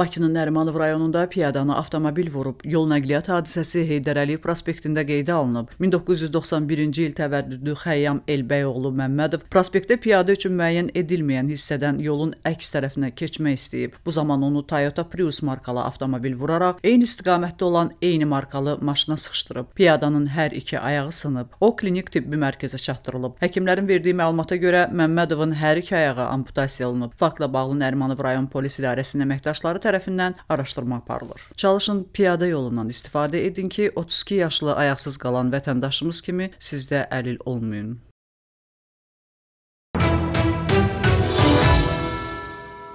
Bakının Nərimanov rayonunda piyadanı avtomobil vurub. Yol nəqliyyat hadisəsi Heydər Əliyev prospektində qeydə alınıb. 1991-ci il təvəllüdlü Xəyyam Elbəyoğlu Məmmədov prospektdə piyada üçün müəyyən edilməyən hissədən yolun əks tərəfinə keçmək istəyib. Bu zaman onu Toyota Prius markalı avtomobil vuraraq eyni istiqamətdə olan eyni markalı maşına sıxışdırıb. Piyadanın hər iki ayağı sınıb. O klinik tibbi mərkəzə çatdırılıb. Həkimlərin verdiyi məlumata görə Məmmədovun hər iki ayağı amputasiya olunub. Faktla bağlı Nərimanov rayon polis idarəsinin əməkdaşları tərəfindən araşdırma aparılır. Çalışın piyada yolundan istifadə edin ki, 32 yaşlı ayaqsız qalan vətəndaşımız kimi siz də əlil olmayın.